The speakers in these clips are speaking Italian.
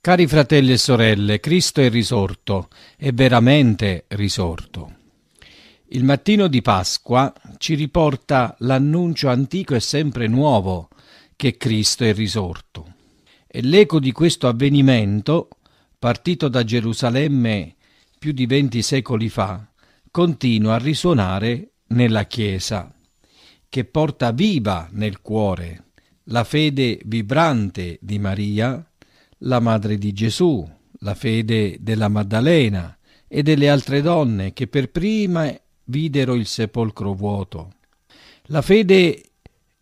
Cari fratelli e sorelle, Cristo è risorto, è veramente risorto. Il mattino di Pasqua ci riporta l'annuncio antico e sempre nuovo che Cristo è risorto. E l'eco di questo avvenimento, partito da Gerusalemme più di venti secoli fa, continua a risuonare nella Chiesa, che porta viva nel cuore la fede vibrante di Maria la madre di Gesù, la fede della Maddalena e delle altre donne che per prima videro il sepolcro vuoto, la fede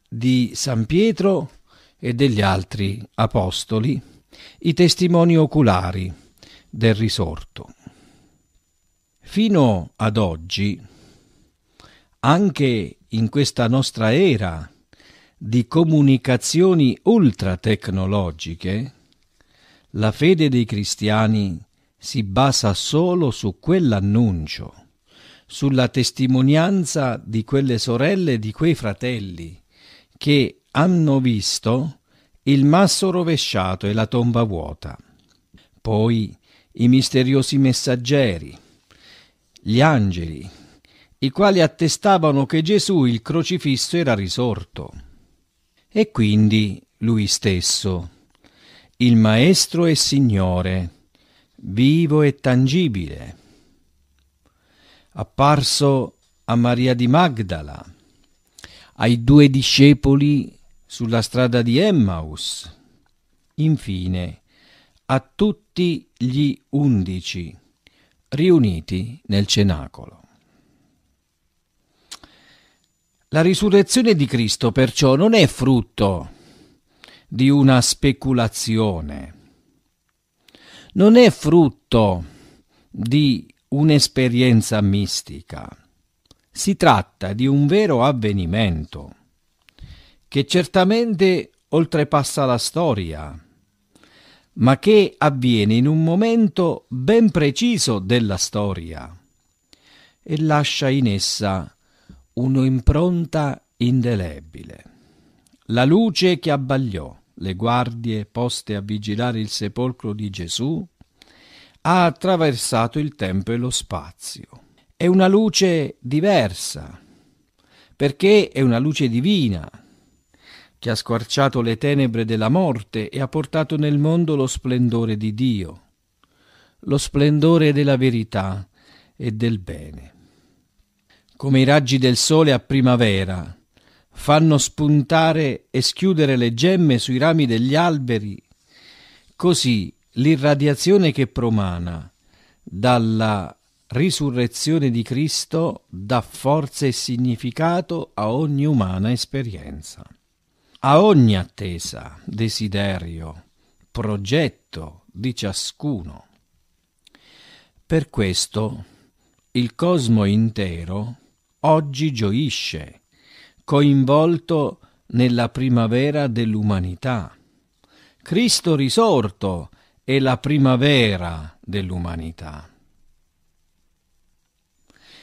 di San Pietro e degli altri apostoli, i testimoni oculari del risorto. Fino ad oggi, anche in questa nostra era di comunicazioni ultra tecnologiche, la fede dei cristiani si basa solo su quell'annuncio, sulla testimonianza di quelle sorelle e di quei fratelli che hanno visto il masso rovesciato e la tomba vuota. Poi i misteriosi messaggeri, gli angeli, i quali attestavano che Gesù il crocifisso era risorto. E quindi lui stesso il Maestro e Signore, vivo e tangibile, apparso a Maria di Magdala, ai due discepoli sulla strada di Emmaus, infine a tutti gli undici riuniti nel cenacolo. La risurrezione di Cristo perciò non è frutto di una speculazione. Non è frutto di un'esperienza mistica. Si tratta di un vero avvenimento che certamente oltrepassa la storia, ma che avviene in un momento ben preciso della storia e lascia in essa un'impronta indelebile. La luce che abbagliò le guardie poste a vigilare il sepolcro di Gesù ha attraversato il tempo e lo spazio. È una luce diversa, perché è una luce divina, che ha squarciato le tenebre della morte e ha portato nel mondo lo splendore di Dio, lo splendore della verità e del bene. Come i raggi del sole a primavera, fanno spuntare e schiudere le gemme sui rami degli alberi. Così l'irradiazione che promana dalla risurrezione di Cristo dà forza e significato a ogni umana esperienza, a ogni attesa, desiderio, progetto di ciascuno. Per questo il cosmo intero oggi gioisce coinvolto nella primavera dell'umanità. Cristo risorto è la primavera dell'umanità.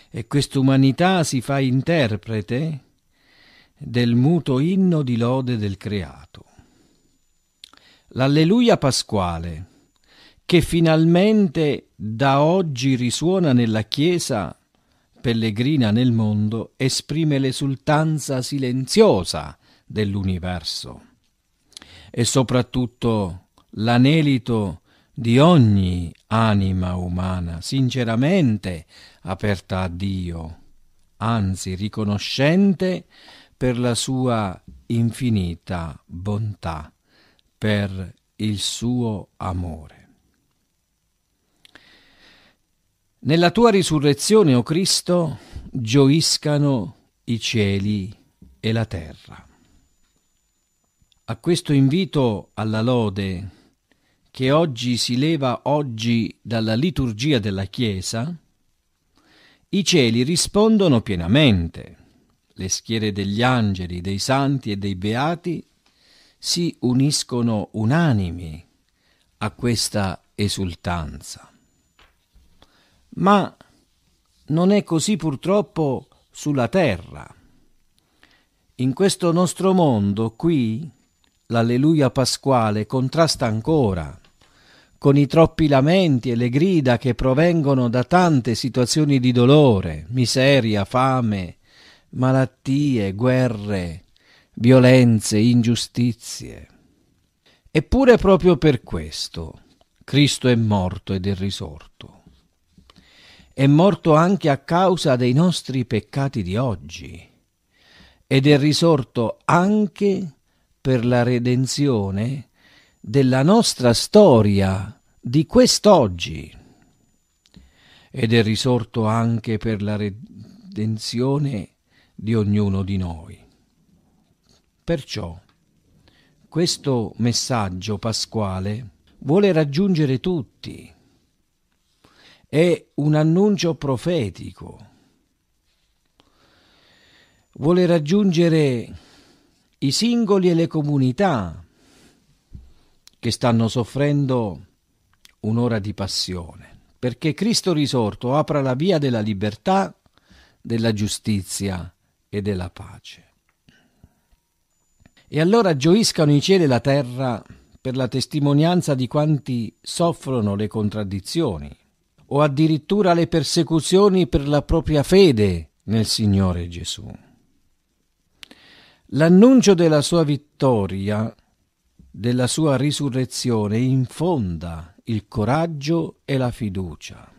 E quest'umanità si fa interprete del muto inno di lode del creato. L'alleluia pasquale, che finalmente da oggi risuona nella Chiesa pellegrina nel mondo esprime l'esultanza silenziosa dell'universo e soprattutto l'anelito di ogni anima umana sinceramente aperta a Dio, anzi riconoscente per la sua infinita bontà, per il suo amore. Nella tua risurrezione, o oh Cristo, gioiscano i cieli e la terra. A questo invito alla lode che oggi si leva oggi dalla liturgia della Chiesa, i cieli rispondono pienamente. Le schiere degli angeli, dei santi e dei beati si uniscono unanimi a questa esultanza. Ma non è così purtroppo sulla terra. In questo nostro mondo qui l'alleluia pasquale contrasta ancora con i troppi lamenti e le grida che provengono da tante situazioni di dolore, miseria, fame, malattie, guerre, violenze, ingiustizie. Eppure proprio per questo Cristo è morto ed è risorto è morto anche a causa dei nostri peccati di oggi ed è risorto anche per la redenzione della nostra storia di quest'oggi ed è risorto anche per la redenzione di ognuno di noi. Perciò questo messaggio pasquale vuole raggiungere tutti è un annuncio profetico. Vuole raggiungere i singoli e le comunità che stanno soffrendo un'ora di passione, perché Cristo risorto apra la via della libertà, della giustizia e della pace. E allora gioiscano i cieli e la terra per la testimonianza di quanti soffrono le contraddizioni o addirittura le persecuzioni per la propria fede nel Signore Gesù. L'annuncio della sua vittoria, della sua risurrezione, infonda il coraggio e la fiducia.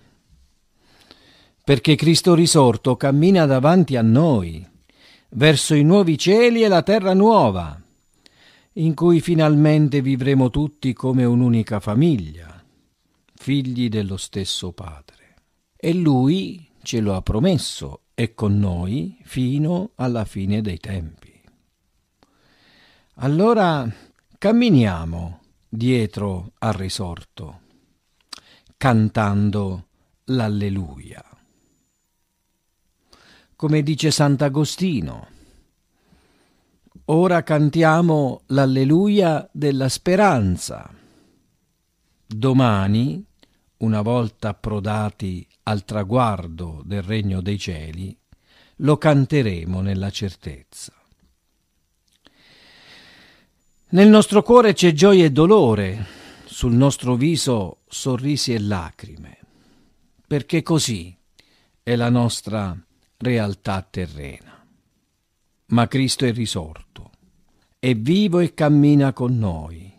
Perché Cristo risorto cammina davanti a noi, verso i nuovi cieli e la terra nuova, in cui finalmente vivremo tutti come un'unica famiglia figli dello stesso Padre. E Lui ce lo ha promesso e con noi fino alla fine dei tempi. Allora camminiamo dietro al risorto, cantando l'alleluia. Come dice Sant'Agostino, ora cantiamo l'alleluia della speranza. Domani una volta approdati al traguardo del regno dei cieli, lo canteremo nella certezza. Nel nostro cuore c'è gioia e dolore, sul nostro viso sorrisi e lacrime, perché così è la nostra realtà terrena. Ma Cristo è risorto, è vivo e cammina con noi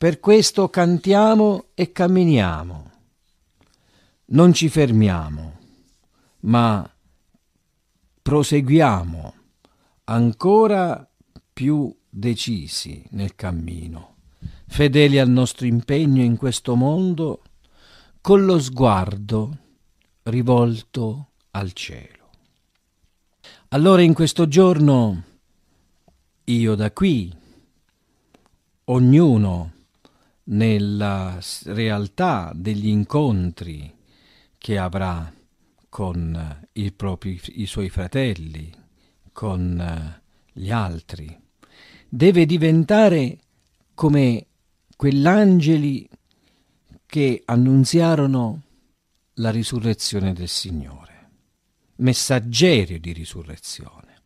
per questo cantiamo e camminiamo. Non ci fermiamo, ma proseguiamo ancora più decisi nel cammino, fedeli al nostro impegno in questo mondo, con lo sguardo rivolto al cielo. Allora in questo giorno, io da qui, ognuno nella realtà degli incontri che avrà con eh, i, propri, i suoi fratelli, con eh, gli altri. Deve diventare come quell'angeli che annunziarono la risurrezione del Signore, messaggeri di risurrezione.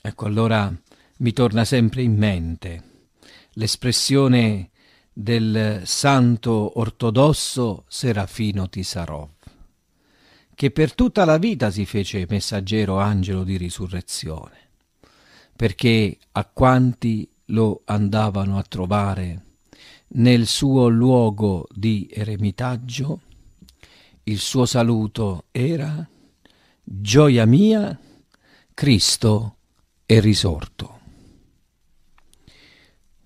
Ecco allora mi torna sempre in mente l'espressione del santo ortodosso Serafino Tisarov, che per tutta la vita si fece messaggero angelo di risurrezione, perché a quanti lo andavano a trovare nel suo luogo di eremitaggio, il suo saluto era Gioia mia, Cristo è risorto.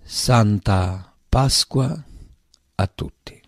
Santa Pasqua a tutti.